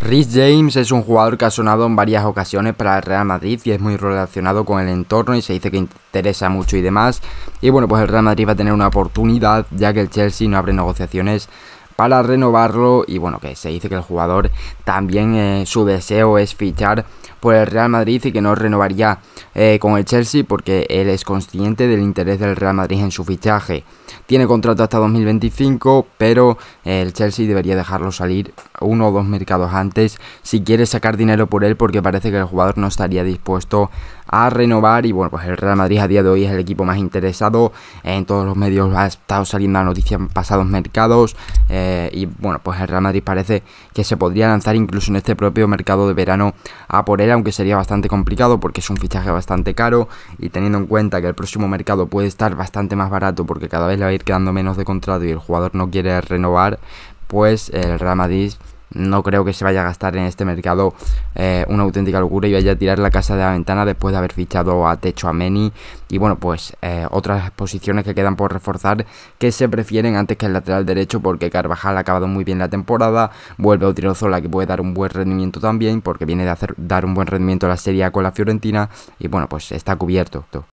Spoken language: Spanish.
Rhys James es un jugador que ha sonado en varias ocasiones para el Real Madrid y es muy relacionado con el entorno y se dice que interesa mucho y demás. Y bueno, pues el Real Madrid va a tener una oportunidad ya que el Chelsea no abre negociaciones para renovarlo y bueno, que se dice que el jugador también eh, su deseo es fichar por el Real Madrid y que no renovaría eh, con el Chelsea porque él es consciente del interés del Real Madrid en su fichaje. Tiene contrato hasta 2025, pero eh, el Chelsea debería dejarlo salir uno o dos mercados antes si quiere sacar dinero por él porque parece que el jugador no estaría dispuesto a renovar y bueno, pues el Real Madrid a día de hoy es el equipo más interesado en todos los medios ha estado saliendo la noticia en pasados mercados eh, y bueno, pues el Real Madrid parece que se podría lanzar incluso en este propio mercado de verano a por él, aunque sería bastante complicado porque es un fichaje bastante caro y teniendo en cuenta que el próximo mercado puede estar bastante más barato porque cada vez le va a ir quedando menos de contrato y el jugador no quiere renovar, pues el Real Madrid no creo que se vaya a gastar en este mercado eh, una auténtica locura y vaya a tirar la casa de la ventana después de haber fichado a Techo a Meni. y bueno pues eh, otras posiciones que quedan por reforzar que se prefieren antes que el lateral derecho porque Carvajal ha acabado muy bien la temporada vuelve a la que puede dar un buen rendimiento también porque viene de hacer dar un buen rendimiento a la Serie A con la Fiorentina y bueno pues está cubierto